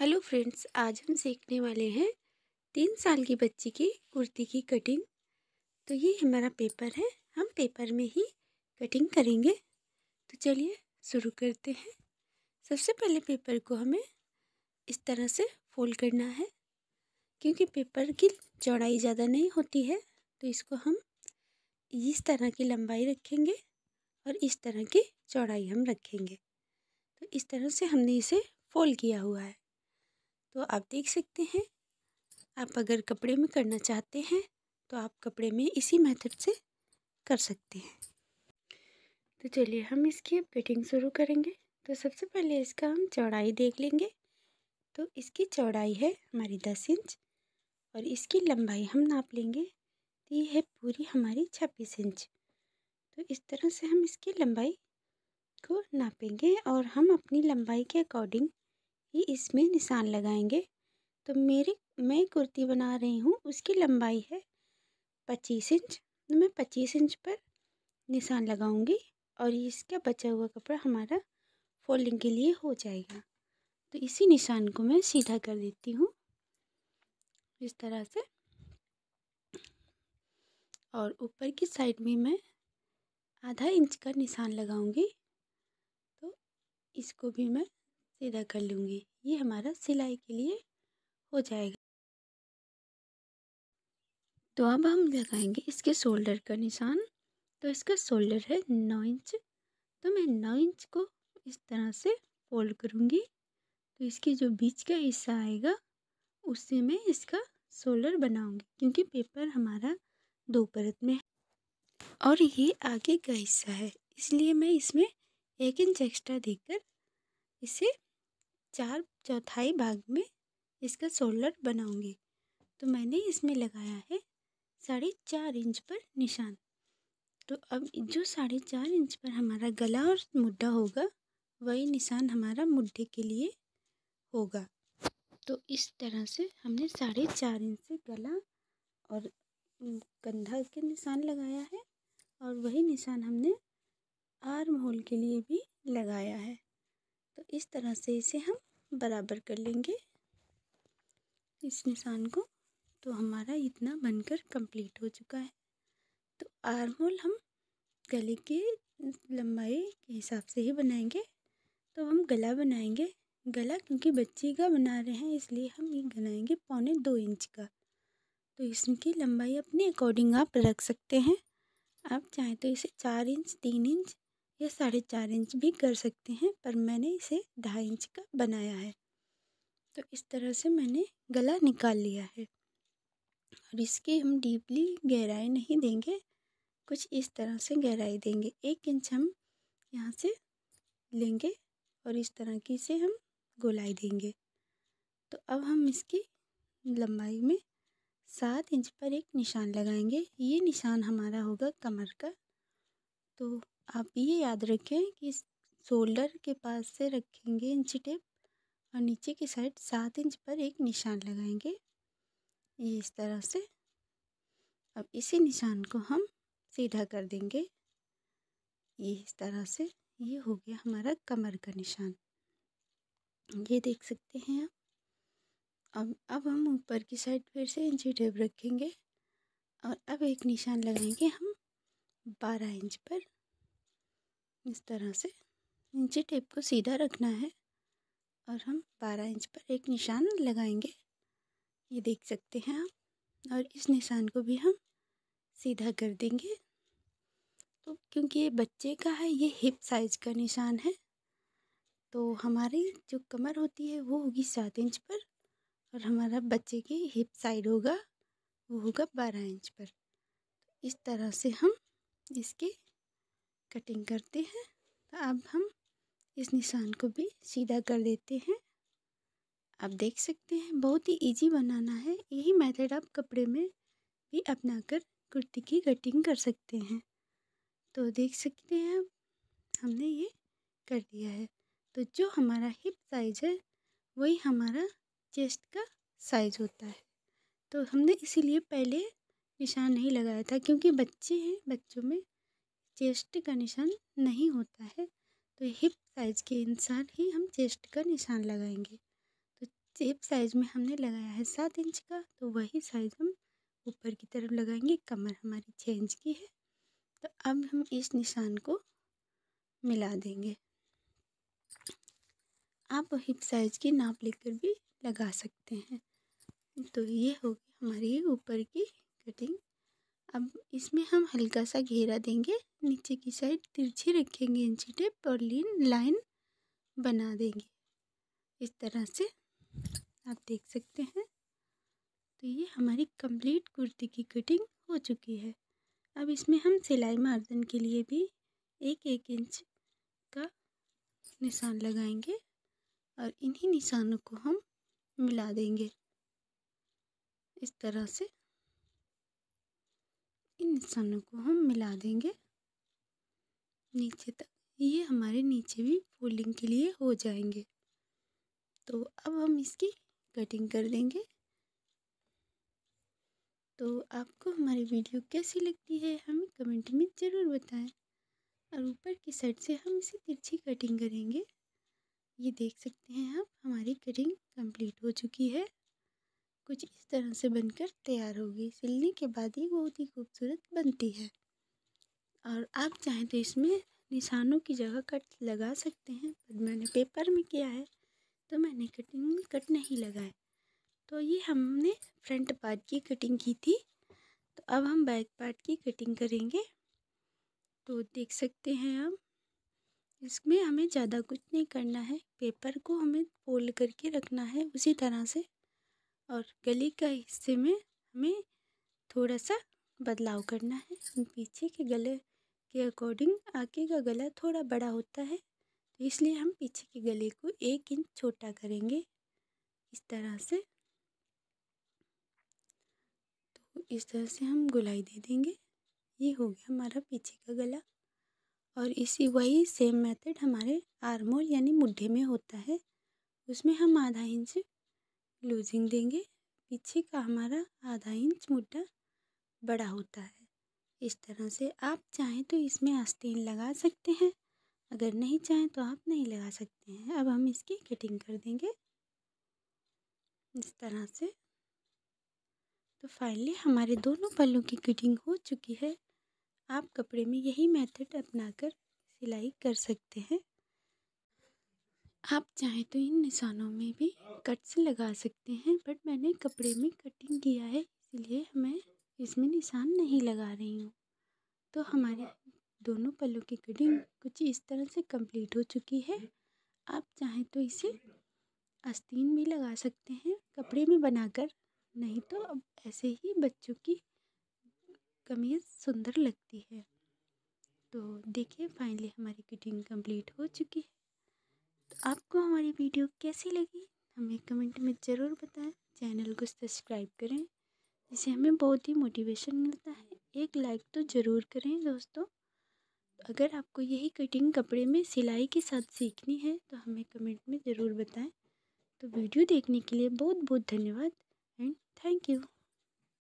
hello friends आज हम सीखने वाले हैं तीन साल की बच्ची की कुर्ती की कटिंग तो ये हमारा पेपर है हम पेपर में ही कटिंग करेंगे तो चलिए शुरू करते हैं सबसे पहले पेपर को हमें इस तरह से फोल्ड करना है क्योंकि पेपर की चौड़ाई ज़्यादा नहीं होती है तो इसको हम इस तरह की लंबाई रखेंगे और इस तरह की चौड़ाई हम रखेंगे तो इस तरह से हमने इसे फोल्ड किया हुआ है तो आप देख सकते हैं आप अगर कपड़े में करना चाहते हैं तो आप कपड़े में इसी मेथड से कर सकते हैं तो चलिए हम इसकी अब कटिंग शुरू करेंगे तो सबसे पहले इसका हम चौड़ाई देख लेंगे तो इसकी चौड़ाई है हमारी दस इंच और इसकी लंबाई हम नाप लेंगे तो ये है पूरी हमारी छब्बीस इंच तो इस तरह से हम इसकी लंबाई को नापेंगे और हम अपनी लंबाई के अकॉर्डिंग ही इसमें निशान लगाएंगे तो मेरे मैं कुर्ती बना रही हूँ उसकी लंबाई है पच्चीस इंच तो मैं पच्चीस इंच पर निशान लगाऊंगी और इसका बचा हुआ कपड़ा हमारा फोल्डिंग के लिए हो जाएगा तो इसी निशान को मैं सीधा कर देती हूँ इस तरह से और ऊपर की साइड में मैं आधा इंच का निशान लगाऊंगी तो इसको भी मैं सीधा कर लूँगी ये हमारा सिलाई के लिए हो जाएगा तो अब हम लगाएंगे इसके शोल्डर का निशान तो इसका शोल्डर है नौ इंच तो मैं नौ इंच को इस तरह से फोल्ड करूँगी तो इसके जो बीच का हिस्सा आएगा उससे मैं इसका शोल्डर बनाऊँगी क्योंकि पेपर हमारा दो परत में है और ये आगे का हिस्सा है इसलिए मैं इसमें एक इंच एक्स्ट्रा देकर इसे चार चौथाई भाग में इसका शोल्डर बनाऊंगी तो मैंने इसमें लगाया है साढ़े चार इंच पर निशान तो अब जो साढ़े चार इंच पर हमारा गला और मुड्ढा होगा वही निशान हमारा मुड्ढे के लिए होगा तो इस तरह से हमने साढ़े चार इंच से गला और कंधा के निशान लगाया है और वही निशान हमने आर्म होल के लिए भी लगाया है तो इस तरह से इसे हम बराबर कर लेंगे इस निशान को तो हमारा इतना बनकर कंप्लीट हो चुका है तो आर्म होल हम गले की लंबाई के हिसाब से ही बनाएंगे तो हम गला बनाएंगे गला क्योंकि बच्ची का बना रहे हैं इसलिए हम ये बनाएंगे पौने दो इंच का तो इसकी लंबाई अपने अकॉर्डिंग आप रख सकते हैं आप चाहें तो इसे चार इंच तीन इंच या साढ़े चार इंच भी कर सकते हैं पर मैंने इसे ढाई इंच का बनाया है तो इस तरह से मैंने गला निकाल लिया है और इसकी हम डीपली गहराई नहीं देंगे कुछ इस तरह से गहराई देंगे एक इंच हम यहाँ से लेंगे और इस तरह की से हम गोलाई देंगे तो अब हम इसकी लंबाई में सात इंच पर एक निशान लगाएंगे ये निशान हमारा होगा कमर का तो आप ये याद रखें कि शोल्डर के पास से रखेंगे इंच टेप और नीचे की साइड सात इंच पर एक निशान लगाएंगे ये इस तरह से अब इसी निशान को हम सीधा कर देंगे ये इस तरह से ये हो गया हमारा कमर का निशान ये देख सकते हैं आप अब अब हम ऊपर की साइड फिर से इंची टेप रखेंगे और अब एक निशान लगाएंगे हम बारह इंच पर इस तरह से नीचे टेप को सीधा रखना है और हम 12 इंच पर एक निशान लगाएंगे ये देख सकते हैं आप और इस निशान को भी हम सीधा कर देंगे तो क्योंकि ये बच्चे का है ये हिप साइज़ का निशान है तो हमारी जो कमर होती है वो होगी सात इंच पर और हमारा बच्चे की हिप साइड होगा वो होगा बारह इंच पर तो इस तरह से हम इसके कटिंग करते हैं तो अब हम इस निशान को भी सीधा कर देते हैं आप देख सकते हैं बहुत ही इजी बनाना है यही मेथड आप कपड़े में भी अपना कर कुर्ती की कटिंग कर सकते हैं तो देख सकते हैं हमने ये कर दिया है तो जो हमारा हिप साइज़ है वही हमारा चेस्ट का साइज़ होता है तो हमने इसीलिए पहले निशान नहीं लगाया था क्योंकि बच्चे हैं बच्चों में चेस्ट का निशान नहीं होता है तो हिप साइज के अनुसार ही हम चेस्ट का निशान लगाएंगे तो हिप साइज में हमने लगाया है सात इंच का तो वही साइज हम ऊपर की तरफ लगाएंगे कमर हमारी छः इंच की है तो अब हम इस निशान को मिला देंगे आप हिप साइज की नाप लेकर भी लगा सकते हैं तो ये होगी हमारी ऊपर की कटिंग अब इसमें हम हल्का सा घेरा देंगे नीचे की साइड तिरछी रखेंगे इंची टेप और लीन लाइन बना देंगे इस तरह से आप देख सकते हैं तो ये हमारी कंप्लीट कुर्ती की कटिंग हो चुकी है अब इसमें हम सिलाई मार्जिन के लिए भी एक एक इंच का निशान लगाएंगे और इन्हीं निशानों को हम मिला देंगे इस तरह से इन निशानों को हम मिला देंगे नीचे तक ये हमारे नीचे भी फोल्डिंग के लिए हो जाएंगे तो अब हम इसकी कटिंग कर देंगे तो आपको हमारी वीडियो कैसी लगती है हमें कमेंट में ज़रूर बताएं और ऊपर की साइड से हम इसे तिरछी कटिंग करेंगे ये देख सकते हैं आप हमारी कटिंग कंप्लीट हो चुकी है कुछ इस तरह से बनकर तैयार होगी सिलने के बाद ये बहुत ही खूबसूरत बनती है और आप चाहें तो इसमें निशानों की जगह कट लगा सकते हैं पर मैंने पेपर में किया है तो मैंने कटिंग में कट नहीं लगाए तो ये हमने फ्रंट पार्ट की कटिंग की थी तो अब हम बैक पार्ट की कटिंग करेंगे तो देख सकते हैं हम इसमें हमें ज़्यादा कुछ नहीं करना है पेपर को हमें फोल्ड करके रखना है उसी तरह से और गले का हिस्से में हमें थोड़ा सा बदलाव करना है पीछे के गले के अकॉर्डिंग आगे का गला थोड़ा बड़ा होता है तो इसलिए हम पीछे के गले को एक इंच छोटा करेंगे इस तरह से तो इस तरह से हम गुलाई दे देंगे ये हो गया हमारा पीछे का गला और इसी वही सेम मेथड हमारे आर्मोल यानी मुड्ढे में होता है उसमें हम आधा इंच लूजिंग देंगे पीछे का हमारा आधा इंच मुड्ढा बड़ा होता है इस तरह से आप चाहें तो इसमें आस्तीन लगा सकते हैं अगर नहीं चाहें तो आप नहीं लगा सकते हैं अब हम इसकी कटिंग कर देंगे इस तरह से तो फाइनली हमारे दोनों पल्लों की कटिंग हो चुकी है आप कपड़े में यही मेथड अपनाकर सिलाई कर सकते हैं आप चाहें तो इन निशानों में भी कट्स लगा सकते हैं बट मैंने कपड़े में कटिंग किया है इसलिए मैं इसमें निशान नहीं लगा रही हूँ तो हमारे दोनों पलों की कटिंग कुछ इस तरह से कंप्लीट हो चुकी है आप चाहें तो इसे आस्तीन भी लगा सकते हैं कपड़े में बनाकर नहीं तो अब ऐसे ही बच्चों की कमीज़ सुंदर लगती है तो देखिए फाइनली हमारी कटिंग कंप्लीट हो चुकी है तो आपको हमारी वीडियो कैसी लगी हमें कमेंट में ज़रूर बताएं चैनल को सब्सक्राइब करें जिससे हमें बहुत ही मोटिवेशन मिलता है एक लाइक तो ज़रूर करें दोस्तों अगर आपको यही कटिंग कपड़े में सिलाई के साथ सीखनी है तो हमें कमेंट में ज़रूर बताएं तो वीडियो देखने के लिए बहुत बहुत धन्यवाद एंड थैंक यू